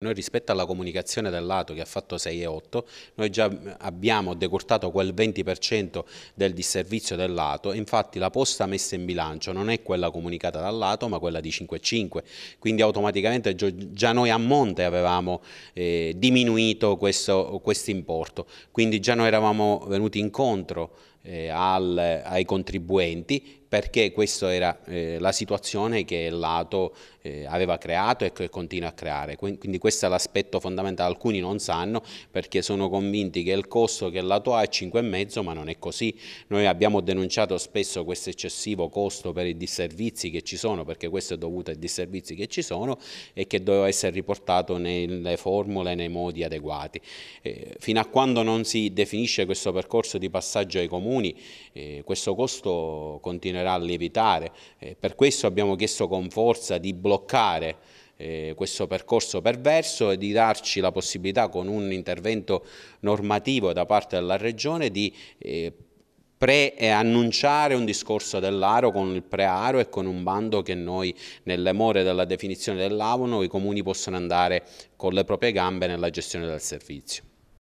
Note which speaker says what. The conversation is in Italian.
Speaker 1: Noi rispetto alla comunicazione del lato che ha fatto 6,8, noi già abbiamo decurtato quel 20% del disservizio del lato, infatti la posta messa in bilancio non è quella comunicata dal lato ma quella di 5,5, quindi automaticamente già noi a monte avevamo eh, diminuito questo, questo importo, quindi già noi eravamo venuti incontro eh, al, ai contribuenti perché questa era eh, la situazione che Lato eh, aveva creato e che continua a creare. Quindi questo è l'aspetto fondamentale, alcuni non sanno perché sono convinti che il costo che Lato ha è 5,5 ma non è così. Noi abbiamo denunciato spesso questo eccessivo costo per i disservizi che ci sono perché questo è dovuto ai disservizi che ci sono e che doveva essere riportato nelle formule, nei modi adeguati. Eh, fino a quando non si definisce questo percorso di passaggio ai comuni comuni, eh, questo costo continuerà a lievitare, eh, per questo abbiamo chiesto con forza di bloccare eh, questo percorso perverso e di darci la possibilità con un intervento normativo da parte della Regione di eh, preannunciare un discorso dell'aro con il prearo e con un bando che noi nelle more della definizione dell'avono i comuni possono andare con le proprie gambe nella gestione del servizio.